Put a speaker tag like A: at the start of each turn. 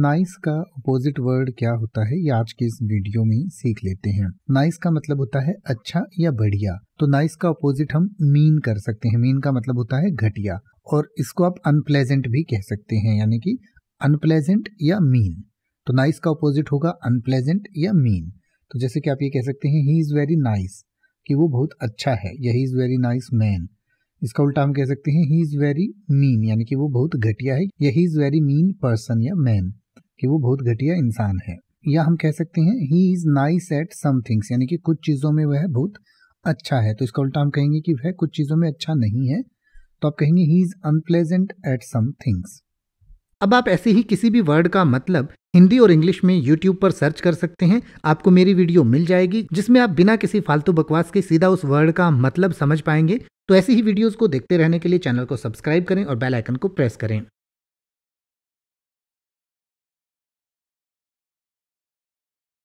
A: nice का opposite word क्या होता है ये आज के इस वीडियो में सीख लेते हैं नाइस का मतलब होता है अच्छा या बढ़िया तो नाइस का अपोजिट हम मीन कर सकते हैं मीन का मतलब होता है घटिया और इसको आप अनप्लेजेंट भी कह सकते हैं यानी कि अनप्लेजेंट या मीन तो नाइस का अपोजिट होगा अनप्लेजेंट या मीन तो जैसे कि आप ये कह सकते हैं ही इज़ वेरी नाइस कि वो बहुत अच्छा है या he is very nice man इसका उल्टा हम कह सकते हैं ही इज़ वेरी मीन यानी कि वो बहुत घटिया है या he is very mean person या मैन कि वो बहुत घटिया इंसान है या हम कह सकते हैं he is nice at some things यानी कि कुछ चीज़ों में वह बहुत अच्छा है तो इसका उल्टा हम कहेंगे कि वह कुछ चीज़ों में अच्छा नहीं है तो आप कहेंगे he is unpleasant at some things अब आप ऐसे ही किसी भी वर्ड का मतलब हिंदी और इंग्लिश में YouTube पर सर्च कर सकते हैं आपको मेरी वीडियो मिल जाएगी जिसमें आप बिना किसी फालतू बकवास के सीधा उस वर्ड का मतलब समझ पाएंगे तो ऐसी ही वीडियोस को देखते रहने के लिए चैनल को सब्सक्राइब करें और बेल आइकन को प्रेस करें